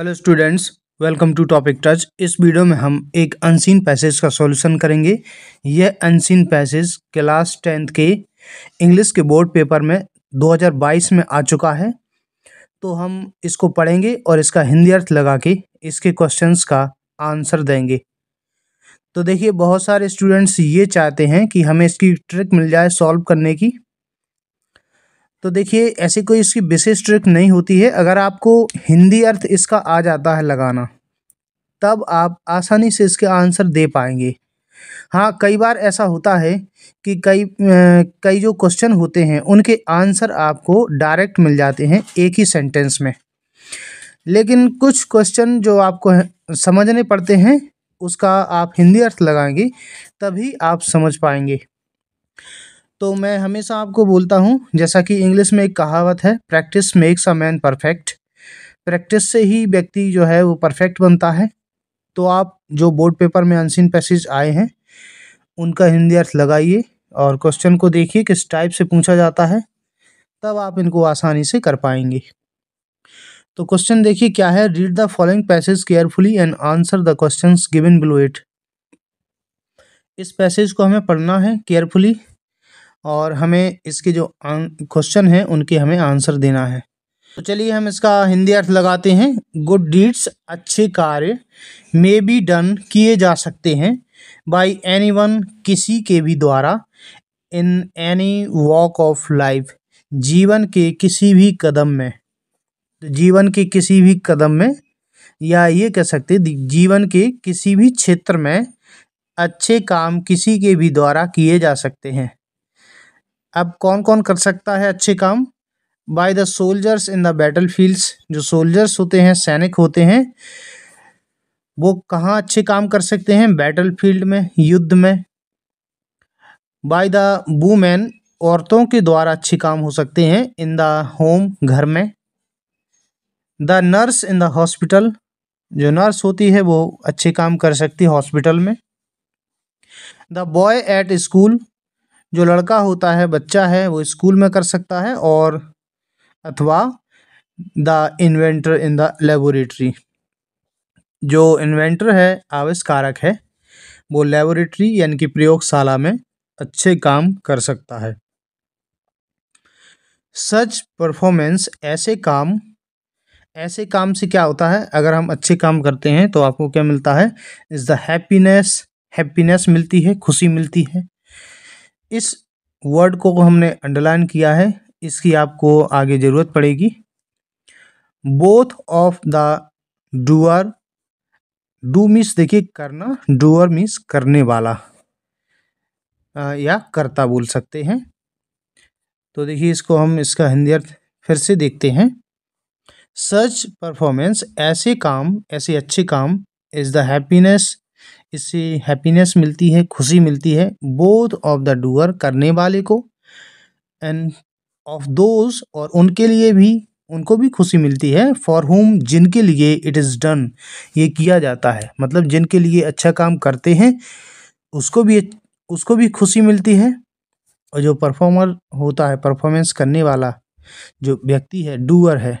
hello students welcome to topic touch इस video में हम एक अनसीन पैसेज का सॉल्यूशन करेंगे यह अनसीन पैसेज क्लास टेंथ के इंग्लिश के बोर्ड पेपर में 2022 में आ चुका है तो हम इसको पढ़ेंगे और इसका हिंदी अर्थ लगा के इसके क्वेश्चंस का आंसर देंगे तो देखिए बहुत सारे स्टूडेंट्स ये चाहते हैं कि हमें इसकी ट्रिक मिल जाए सॉल्व करने की तो देखिए ऐसी कोई इसकी विशेष ट्रिक नहीं होती है अगर आपको हिंदी अर्थ इसका आ जाता है लगाना तब आप आसानी से इसके आंसर दे पाएंगे हाँ कई बार ऐसा होता है कि कई कई जो क्वेश्चन होते हैं उनके आंसर आपको डायरेक्ट मिल जाते हैं एक ही सेंटेंस में लेकिन कुछ क्वेश्चन जो आपको समझने पड़ते हैं उसका आप हिंदी अर्थ लगाएंगे तभी आप समझ पाएंगे तो मैं हमेशा आपको बोलता हूँ जैसा कि इंग्लिश में एक कहावत है practice makes a man perfect practice से ही व्यक्ति जो है वो परफेक्ट बनता है तो आप जो बोर्ड पेपर में अनसिन पैसेज आए हैं उनका हिंदी अर्थ लगाइए और क्वेश्चन को देखिए किस टाइप से पूछा जाता है तब आप इनको आसानी से कर पाएंगे तो क्वेश्चन देखिए क्या है read the following passage carefully and answer the question given below it इस पैसेज को हमें पढ़ना है केयरफुली और हमें इसके जो क्वेश्चन हैं उनके हमें आंसर देना है तो चलिए हम इसका हिंदी अर्थ लगाते हैं गुड डीड्स अच्छे कार्य मे बी डन किए जा सकते हैं एनी वन किसी के भी द्वारा in any walk of life जीवन के किसी भी कदम में तो जीवन के किसी भी कदम में या ये कह सकते जीवन के किसी भी क्षेत्र में अच्छे काम किसी के भी द्वारा किए जा सकते हैं अब कौन कौन कर सकता है अच्छे काम by the soldiers in the battlefields जो सोल्जर्स होते हैं सैनिक होते हैं वो कहाँ अच्छे काम कर सकते हैं बैटल फील्ड में युद्ध में बाय द वूमेन औरतों के द्वारा अच्छे काम हो सकते हैं इन द होम घर में the nurse in the hospital जो नर्स होती है वो अच्छे काम कर सकती है हॉस्पिटल में द बॉय एट स्कूल जो लड़का होता है बच्चा है वो स्कूल में कर सकता है और अथवा the inventor in the laboratory जो इन्वेंटर है आविष्कारक है वो लेबोरेटरी यानी कि प्रयोगशाला में अच्छे काम कर सकता है सच परफॉर्मेंस ऐसे काम ऐसे काम से क्या होता है अगर हम अच्छे काम करते हैं तो आपको क्या मिलता है इज़ द हैप्पीनेस हैप्पीनेस मिलती है खुशी मिलती है इस वर्ड को हमने अंडरलाइन किया है इसकी आपको आगे ज़रूरत पड़ेगी both of the doer do means देखिए करना डूअर मीन्स करने वाला या करता बोल सकते हैं तो देखिए इसको हम इसका हिंदी अर्थ फिर से देखते हैं सच परफॉर्मेंस ऐसे काम ऐसे अच्छे काम इज़ द हैप्पीनेस इससे हैप्पीनेस मिलती है खुशी मिलती है बोथ ऑफ द डूअर करने वाले को एंड ऑफ दोज और उनके लिए भी उनको भी खुशी मिलती है फॉर होम जिनके लिए इट इज़ डन ये किया जाता है मतलब जिनके लिए अच्छा काम करते हैं उसको भी उसको भी खुशी मिलती है और जो परफॉर्मर होता है परफॉर्मेंस करने वाला जो व्यक्ति है डूअर है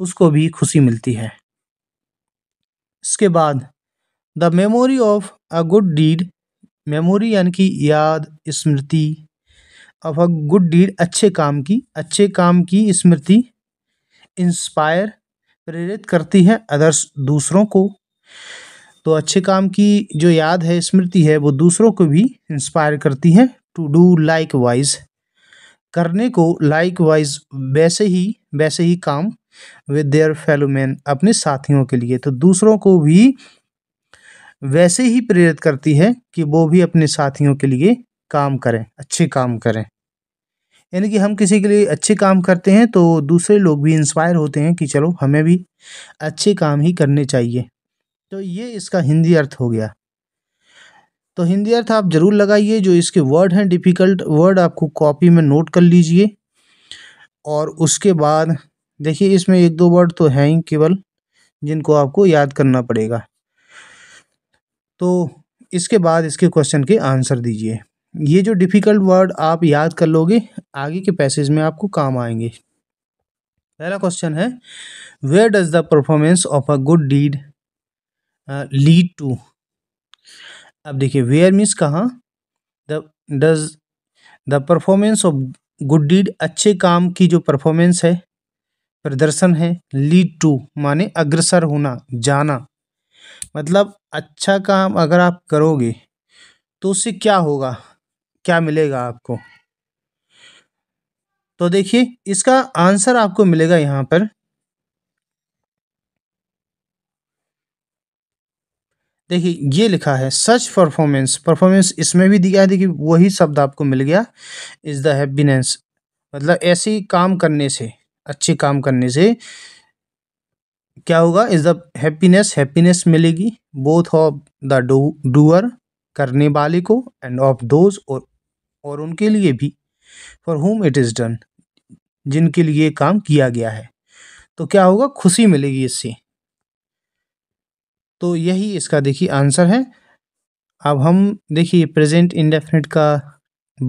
उसको भी खुशी मिलती है इसके बाद the memory of a good deed memory यानी कि याद स्मृति ऑफ अ गुड डीड अच्छे काम की अच्छे काम की स्मृति इंस्पायर प्रेरित करती है अदर्स दूसरों को तो अच्छे काम की जो याद है स्मृति है वो दूसरों को भी इंस्पायर करती है टू डू लाइक वाइज करने को लाइक वाइज वैसे ही वैसे ही काम विद देयर फेलोमैन अपने साथियों के लिए तो दूसरों को भी वैसे ही प्रेरित करती है कि वो भी अपने साथियों के लिए काम करें अच्छे काम करें यानी कि हम किसी के लिए अच्छे काम करते हैं तो दूसरे लोग भी इंस्पायर होते हैं कि चलो हमें भी अच्छे काम ही करने चाहिए तो ये इसका हिंदी अर्थ हो गया तो हिंदी अर्थ आप ज़रूर लगाइए जो इसके वर्ड हैं डिफ़िकल्ट वर्ड आपको कॉपी में नोट कर लीजिए और उसके बाद देखिए इसमें एक दो वर्ड तो हैं ही केवल जिनको आपको याद करना पड़ेगा तो इसके बाद इसके क्वेश्चन के आंसर दीजिए ये जो डिफ़िकल्ट वर्ड आप याद कर लोगे आगे के पैसेज में आपको काम आएंगे पहला क्वेश्चन है where does the performance of a good deed lead to अब देखिए वेयर मीन्स कहाँ the does the performance of good deed अच्छे काम की जो परफॉर्मेंस है प्रदर्शन है लीड टू माने अग्रसर होना जाना मतलब अच्छा काम अगर आप करोगे तो उससे क्या होगा क्या मिलेगा आपको तो देखिए इसका आंसर आपको मिलेगा यहां पर देखिए ये लिखा है सच परफॉर्मेंस परफॉर्मेंस इसमें भी दिया है देखिए वही शब्द आपको मिल गया इज़ द हैप्पीनेस मतलब ऐसे काम करने से अच्छे काम करने से क्या होगा इज द हैप्पीनेस हैप्पीनेस मिलेगी बोथ ऑफ द डूअर करने वाले को एंड ऑफ दोज और और उनके लिए भी for whom it is done जिनके लिए काम किया गया है तो क्या होगा खुशी मिलेगी इससे तो यही इसका देखिए आंसर है अब हम देखिए प्रेजेंट इंडेफिनिट का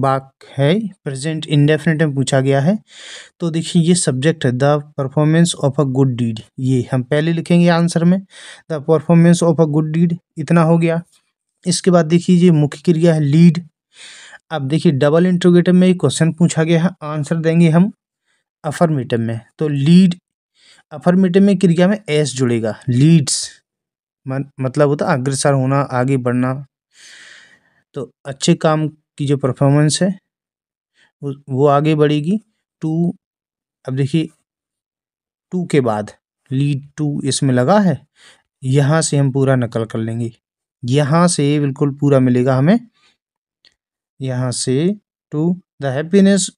बाक है प्रेजेंट इंडेफिनेट में पूछा गया है तो देखिए ये सब्जेक्ट है the performance of a good deed ये हम पहले लिखेंगे आंसर में the performance of a good deed इतना हो गया इसके बाद देखिए ये मुख्य क्रिया है लीड अब देखिए डबल इंट्रोगेटिव में एक क्वेश्चन पूछा गया है आंसर देंगे हम अफर्मेटिव में तो लीड अफर्मेटिव में क्रिया में एस जुड़ेगा लीड्स मतलब होता अग्रसर होना आगे बढ़ना तो अच्छे काम की जो परफॉर्मेंस है वो आगे बढ़ेगी टू अब देखिए टू के बाद लीड टू इसमें लगा है यहाँ से हम पूरा नकल कर लेंगे यहाँ से बिल्कुल पूरा मिलेगा हमें यहाँ से to the happiness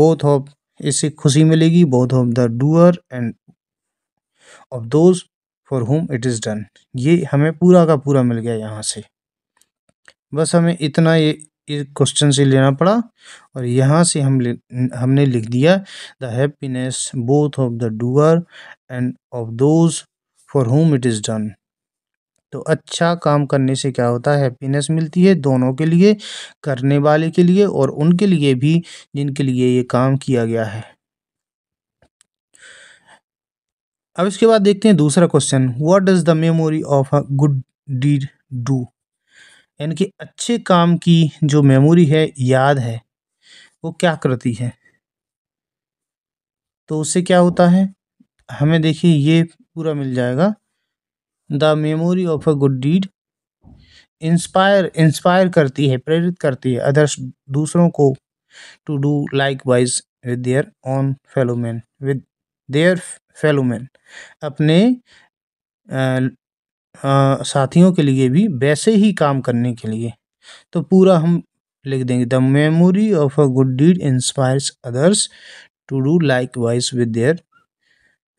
both of इससे खुशी मिलेगी both of the doer and of those for whom it is done ये हमें पूरा का पूरा मिल गया यहाँ से बस हमें इतना ये क्वेश्चन से लेना पड़ा और यहाँ से हम हमने लिख दिया the happiness both of the doer and of those for whom it is done तो अच्छा काम करने से क्या होता है हैप्पीनेस मिलती है दोनों के लिए करने वाले के लिए और उनके लिए भी जिनके लिए ये काम किया गया है अब इसके बाद देखते हैं दूसरा question what does the memory of a good deed do यानी कि अच्छे काम की जो मेमोरी है याद है वो क्या करती है तो उससे क्या होता है हमें देखिए ये पूरा मिल जाएगा the memory of a good deed inspire inspire करती है प्रेरित करती है अदर्स दूसरों को to do likewise with their own fellow men with their fellow men अपने साथियों के लिए भी वैसे ही काम करने के लिए तो पूरा हम लिख देंगे the memory of a good deed inspires others to do likewise with their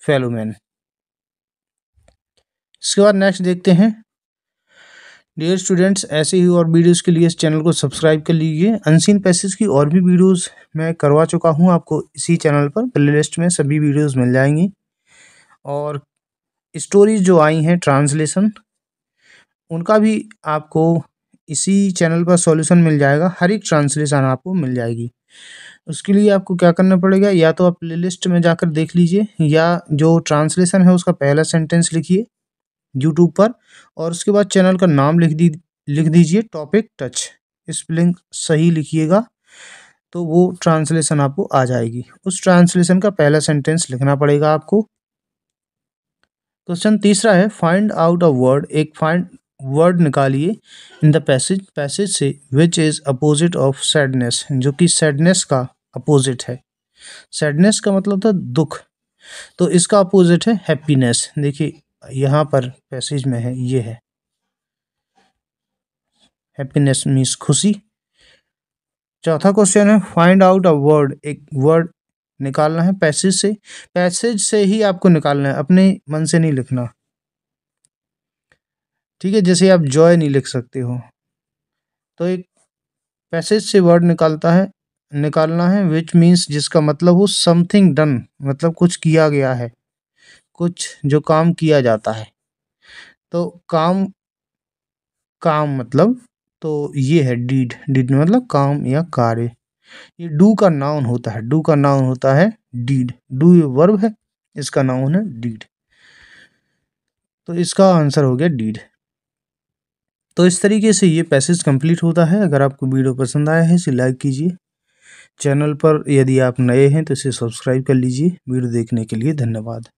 fellow man इसके बाद नेक्स्ट देखते हैं डियर स्टूडेंट्स ऐसे ही और वीडियोस के लिए इस चैनल को सब्सक्राइब कर लीजिए अनसीन पैसेज की और भी वीडियोस मैं करवा चुका हूं आपको इसी चैनल पर लिस्ट में सभी वीडियोस मिल जाएंगी और स्टोरीज जो आई हैं ट्रांसलेशन उनका भी आपको इसी चैनल पर सॉल्यूशन मिल जाएगा हर एक ट्रांसलेशन आपको मिल जाएगी उसके लिए आपको क्या करना पड़ेगा या तो आप प्लेलिस्ट में जाकर देख लीजिए या जो ट्रांसलेशन है उसका पहला सेंटेंस लिखिए यूट्यूब पर और उसके बाद चैनल का नाम लिख दी लिख दीजिए टॉपिक टच स्पेलिंग सही लिखिएगा तो वो ट्रांसलेशन आपको आ जाएगी उस ट्रांसलेशन का पहला सेंटेंस लिखना पड़ेगा आपको क्वेश्चन तीसरा है फाइंड आउट अ वर्ड एक फाइंड वर्ड निकालिए इन द पैसेज पैसेज से which is opposite of sadness जो कि सैडनेस का अपोजिट है सैडनेस का मतलब था दुख तो इसका अपोजिट है हैप्पीनेस देखिए यहाँ पर पैसेज में है ये है हैप्पीनेस मीन्स खुशी चौथा क्वेश्चन है फाइंड आउट अ वर्ड एक वर्ड निकालना है पैसेज से पैसेज से ही आपको निकालना है अपने मन से नहीं लिखना ठीक है जैसे आप जॉय नहीं लिख सकते हो तो एक पैसेज से वर्ड निकालता है निकालना है विच मीन्स जिसका मतलब हो समथिंग डन मतलब कुछ किया गया है कुछ जो काम किया जाता है तो काम काम मतलब तो ये है डीड डीड मतलब काम या कार्य ये डू का नाउन होता है डू का नाउन होता है डीड डू ये वर्ब है इसका नाउन है डीड तो इसका आंसर हो गया डीड तो इस तरीके से ये पैसेज कंप्लीट होता है अगर आपको वीडियो पसंद आया है इसे लाइक कीजिए चैनल पर यदि आप नए हैं तो इसे सब्सक्राइब कर लीजिए वीडियो देखने के लिए धन्यवाद